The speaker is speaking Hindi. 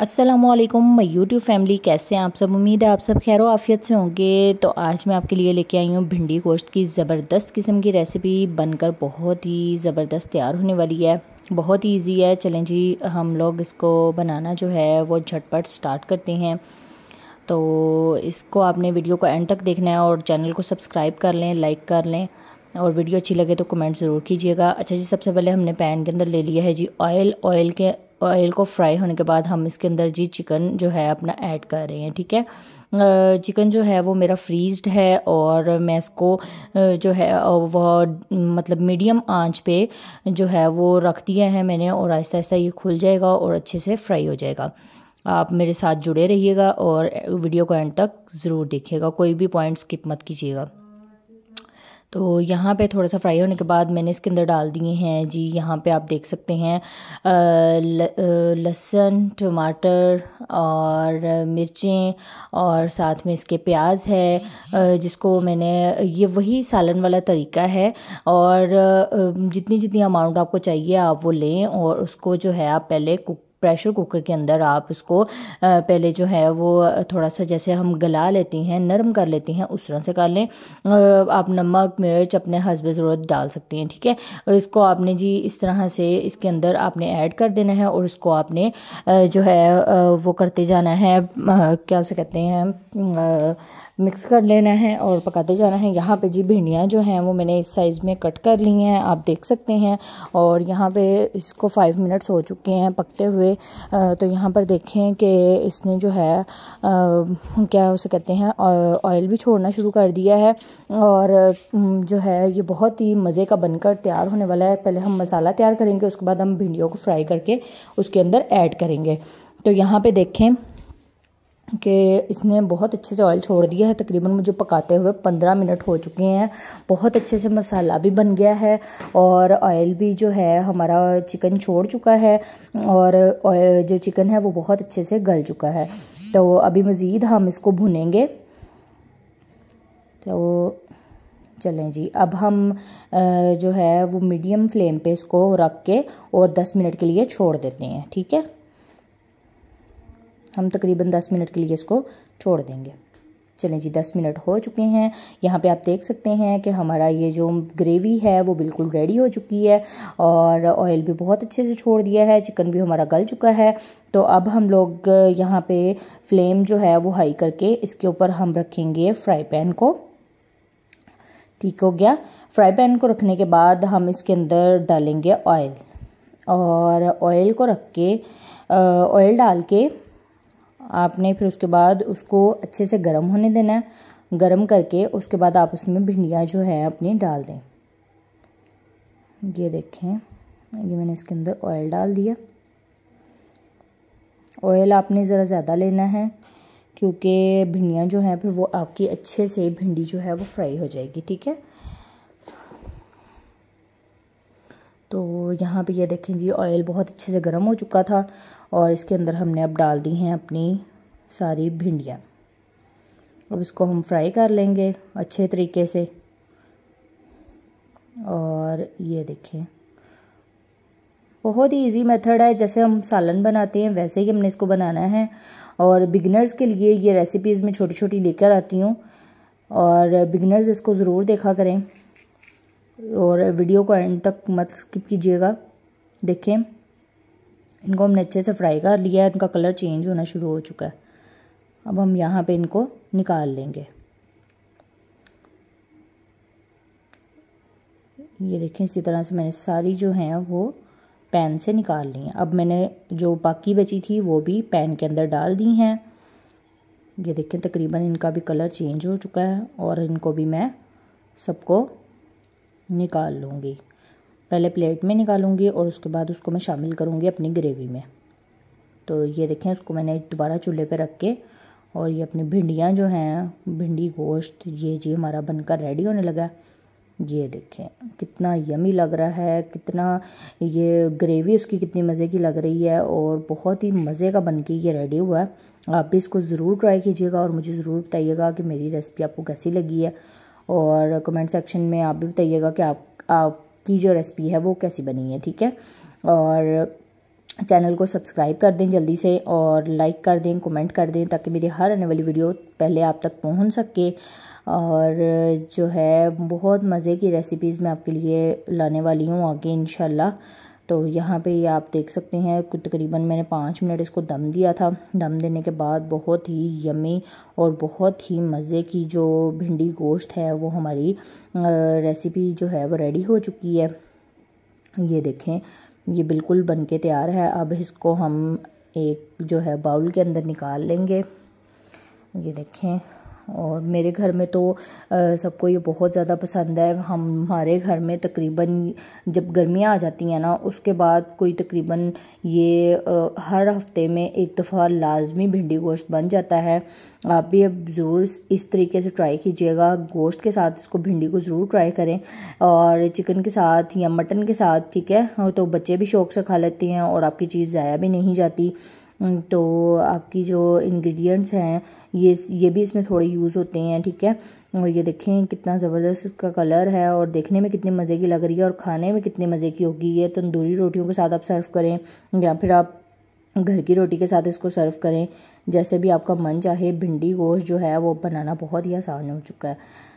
असलम मैं यूट्यूब फैमिली कैसे हैं आप सब उम्मीद है आप सब खैर आफियत से होंगे तो आज मैं आपके लिए लेके आई हूँ भिंडी गोश्त की ज़बरदस्त किस्म की रेसिपी बनकर बहुत ही ज़बरदस्त तैयार होने वाली है बहुत ही ईजी है चलें जी हम लोग इसको बनाना जो है वो झटपट स्टार्ट करते हैं तो इसको आपने वीडियो को एंड तक देखना है और चैनल को सब्सक्राइब कर लें लाइक कर लें और वीडियो अच्छी लगे तो कमेंट ज़रूर कीजिएगा अच्छा जी सबसे पहले हमने पैन के अंदर ले लिया है जी ऑयल ऑयल के ऑयल को फ्राई होने के बाद हम इसके अंदर जी चिकन जो है अपना ऐड कर रहे हैं ठीक है चिकन जो है वो मेरा फ्रीज्ड है और मैं इसको जो है वह मतलब मीडियम आंच पे जो है वो रख दिया है मैंने और आहिस्ता आहिस्ता ये खुल जाएगा और अच्छे से फ्राई हो जाएगा आप मेरे साथ जुड़े रहिएगा और वीडियो को एंड तक ज़रूर देखिएगा कोई भी पॉइंट स्किप मत कीजिएगा तो यहाँ पे थोड़ा सा फ्राई होने के बाद मैंने इसके अंदर डाल दिए हैं जी यहाँ पे आप देख सकते हैं लहसुन टमाटर और मिर्चें और साथ में इसके प्याज है जिसको मैंने ये वही सालन वाला तरीका है और जितनी जितनी अमाउंट आपको चाहिए आप वो लें और उसको जो है आप पहले कुक प्रेशर कुकर के अंदर आप उसको पहले जो है वो थोड़ा सा जैसे हम गला लेती हैं नरम कर लेती हैं उस तरह से कर लें आप नमक मिर्च अपने हसब ज़रूरत डाल सकती हैं ठीक है और इसको आपने जी इस तरह से इसके अंदर आपने ऐड कर देना है और इसको आपने जो है वो करते जाना है क्या उसे कहते हैं मिक्स कर लेना है और पकाते जाना है यहाँ पे जी भिंडियाँ जो हैं वो मैंने इस साइज़ में कट कर ली हैं आप देख सकते हैं और यहाँ पे इसको फाइव मिनट्स हो चुके हैं पकते हुए तो यहाँ पर देखें कि इसने जो है क्या उसे कहते हैं ऑयल भी छोड़ना शुरू कर दिया है और जो है ये बहुत ही मज़े का बनकर तैयार होने वाला है पहले हम मसाला तैयार करेंगे उसके बाद हम भिंडियों को फ्राई करके उसके अंदर ऐड करेंगे तो यहाँ पर देखें कि इसने बहुत अच्छे से ऑयल छोड़ दिया है तकरीबन मुझे पकाते हुए पंद्रह मिनट हो चुके हैं बहुत अच्छे से मसाला भी बन गया है और ऑयल भी जो है हमारा चिकन छोड़ चुका है और जो चिकन है वो बहुत अच्छे से गल चुका है तो अभी मज़ीद हम इसको भुनेंगे तो चलें जी अब हम जो है वो मीडियम फ्लेम पे इसको रख के और 10 मिनट के लिए छोड़ देते हैं ठीक है हम तकरीबन दस मिनट के लिए इसको छोड़ देंगे चलें जी दस मिनट हो चुके हैं यहाँ पे आप देख सकते हैं कि हमारा ये जो ग्रेवी है वो बिल्कुल रेडी हो चुकी है और ऑयल भी बहुत अच्छे से छोड़ दिया है चिकन भी हमारा गल चुका है तो अब हम लोग यहाँ पे फ्लेम जो है वो हाई करके इसके ऊपर हम रखेंगे फ्राई पैन को ठीक हो गया फ्राई पैन को रखने के बाद हम इसके अंदर डालेंगे ऑयल और ऑयल को रख के ऑयल डाल के आपने फिर उसके बाद उसको अच्छे से गर्म होने देना है गर्म करके उसके बाद आप उसमें भिंडियाँ जो हैं अपनी डाल दें ये देखें ये मैंने इसके अंदर ऑयल डाल दिया ऑयल आपने ज़रा ज़्यादा लेना है क्योंकि भिंडियाँ जो हैं फिर वो आपकी अच्छे से भिंडी जो है वो फ्राई हो जाएगी ठीक है तो यहाँ पे ये देखें जी ऑयल बहुत अच्छे से गर्म हो चुका था और इसके अंदर हमने अब डाल दी हैं अपनी सारी भिंडियाँ अब इसको हम फ्राई कर लेंगे अच्छे तरीके से और ये देखें बहुत ही इजी मेथड है जैसे हम सालन बनाते हैं वैसे ही हमने इसको बनाना है और बिगनर्स के लिए ये रेसिपीज़ में छोटी छोटी लेकर आती हूँ और बिगनर्स इसको ज़रूर देखा करें और वीडियो को एंड तक मत स्किप कीजिएगा देखें इनको हमने अच्छे से फ्राई कर लिया है इनका कलर चेंज होना शुरू हो चुका है अब हम यहाँ पे इनको निकाल लेंगे ये देखें इसी तरह से मैंने सारी जो हैं वो पैन से निकाल ली हैं अब मैंने जो बाकी बची थी वो भी पैन के अंदर डाल दी हैं ये देखें तकरीबन इनका भी कलर चेंज हो चुका है और इनको भी मैं सबको निकाल लूँगी पहले प्लेट में निकालूंगी और उसके बाद उसको मैं शामिल करूँगी अपनी ग्रेवी में तो ये देखें उसको मैंने दोबारा चूल्हे पर रख के और ये अपनी भिंडियाँ जो हैं भिंडी गोश्त ये जी हमारा बनकर रेडी होने लगा ये देखें कितना यमी लग रहा है कितना ये ग्रेवी उसकी कितनी मज़े की लग रही है और बहुत ही मज़े का बन के ये रेडी हुआ है आप भी इसको ज़रूर ट्राई कीजिएगा और मुझे ज़रूर बताइएगा कि मेरी रेसिपी आपको कैसी लगी है और कमेंट सेक्शन में आप भी बताइएगा कि आप आपकी जो रेसिपी है वो कैसी बनी है ठीक है और चैनल को सब्सक्राइब कर दें जल्दी से और लाइक कर दें कमेंट कर दें ताकि मेरी हर आने वाली वीडियो पहले आप तक पहुंच सके और जो है बहुत मज़े की रेसिपीज़ मैं आपके लिए लाने वाली हूँ आगे इन तो यहाँ पे ये आप देख सकते हैं तकरीबन मैंने पाँच मिनट इसको दम दिया था दम देने के बाद बहुत ही यमी और बहुत ही मज़े की जो भिंडी गोश्त है वो हमारी रेसिपी जो है वो रेडी हो चुकी है ये देखें ये बिल्कुल बन के तैयार है अब इसको हम एक जो है बाउल के अंदर निकाल लेंगे ये देखें और मेरे घर में तो सबको ये बहुत ज़्यादा पसंद है हम हमारे घर में तकरीबन जब गर्मियाँ आ जाती हैं ना उसके बाद कोई तकरीबन ये हर हफ्ते में एक दफ़ा लाजमी भिंडी गोश्त बन जाता है आप भी अब ज़रूर इस तरीके से ट्राई कीजिएगा गोश्त के साथ इसको भिंडी को ज़रूर ट्राई करें और चिकन के साथ या मटन के साथ ठीक है तो बच्चे भी शौक से खा लेते हैं और आपकी चीज़ ज़ाया भी नहीं जाती हम्म, तो आपकी जो इंग्रेडिएंट्स हैं ये ये भी इसमें थोड़े यूज़ होते हैं ठीक है और ये देखें कितना ज़बरदस्त इसका कलर है और देखने में कितने मज़े की लग रही है और खाने में कितने मज़े की होगी ये तंदूरी रोटियों के साथ आप सर्व करें या फिर आप घर की रोटी के साथ इसको सर्व करें जैसे भी आपका मन चाहे भिंडी गोश्त जो है वो बनाना बहुत ही आसान हो चुका है